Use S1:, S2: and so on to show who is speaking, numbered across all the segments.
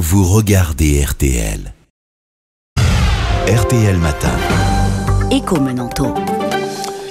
S1: vous regardez RTL. RTL Matin. Écho Menanto.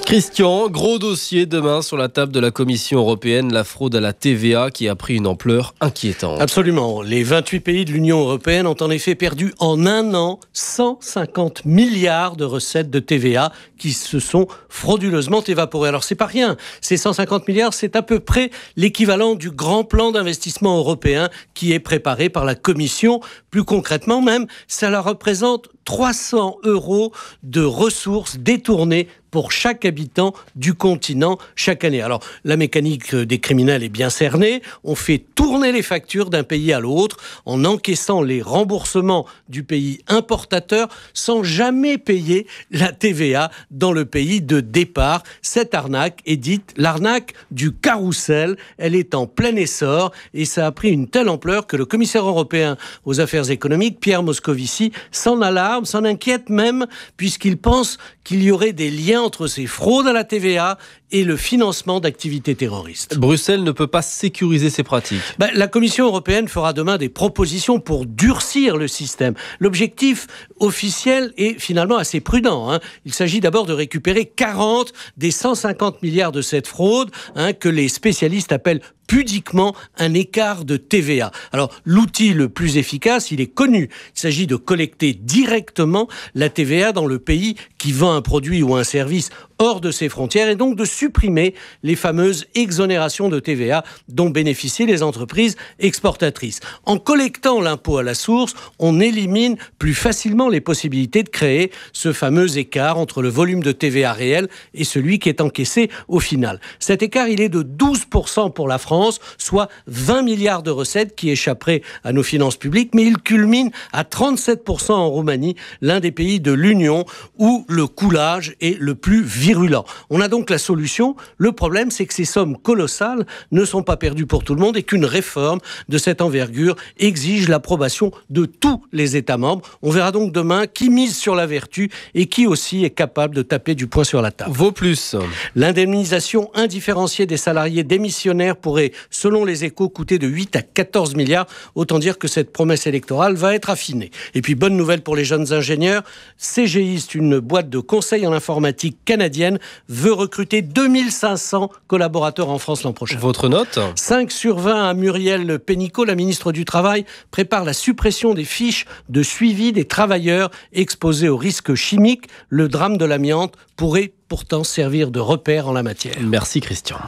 S1: Christian, gros dossier demain sur la table de la Commission européenne, la fraude à la TVA qui a pris une ampleur inquiétante. Absolument. Les 28 pays de l'Union européenne ont en effet perdu en un an 150 milliards de recettes de TVA qui se sont frauduleusement évaporées. Alors c'est pas rien. Ces 150 milliards, c'est à peu près l'équivalent du grand plan d'investissement européen qui est préparé par la Commission. Plus concrètement même, ça leur représente 300 euros de ressources détournées pour chaque habitant du continent chaque année. Alors, la mécanique euh, des criminels est bien cernée. On fait tourner les factures d'un pays à l'autre en encaissant les remboursements du pays importateur sans jamais payer la TVA dans le pays de départ. Cette arnaque est dite l'arnaque du carrousel. Elle est en plein essor et ça a pris une telle ampleur que le commissaire européen aux affaires économiques, Pierre Moscovici, s'en alarme, s'en inquiète même, puisqu'il pense qu'il y aurait des liens entre ces fraudes à la TVA et le financement d'activités terroristes. Bruxelles ne peut pas sécuriser ces pratiques. Bah, la Commission européenne fera demain des propositions pour durcir le système. L'objectif officiel est finalement assez prudent. Hein. Il s'agit d'abord de récupérer 40 des 150 milliards de cette fraude hein, que les spécialistes appellent pudiquement un écart de TVA. Alors l'outil le plus efficace, il est connu. Il s'agit de collecter directement la TVA dans le pays qui vend un produit ou un service hors de ses frontières et donc de supprimer les fameuses exonérations de TVA dont bénéficient les entreprises exportatrices. En collectant l'impôt à la source, on élimine plus facilement les possibilités de créer ce fameux écart entre le volume de TVA réel et celui qui est encaissé au final. Cet écart, il est de 12% pour la France, soit 20 milliards de recettes qui échapperaient à nos finances publiques, mais il culmine à 37% en Roumanie, l'un des pays de l'Union où le coulage est le plus violent on a donc la solution. Le problème, c'est que ces sommes colossales ne sont pas perdues pour tout le monde et qu'une réforme de cette envergure exige l'approbation de tous les États membres. On verra donc demain qui mise sur la vertu et qui aussi est capable de taper du poing sur la table. Vaut plus. L'indemnisation indifférenciée des salariés démissionnaires pourrait, selon les échos, coûter de 8 à 14 milliards. Autant dire que cette promesse électorale va être affinée. Et puis, bonne nouvelle pour les jeunes ingénieurs. CGI, c'est une boîte de conseil en informatique canadienne veut recruter 2500 collaborateurs en France l'an prochain. Votre note 5 sur 20 à Muriel Pénicaud, la ministre du Travail, prépare la suppression des fiches de suivi des travailleurs exposés aux risques chimiques. Le drame de l'amiante pourrait pourtant servir de repère en la matière. Merci Christian.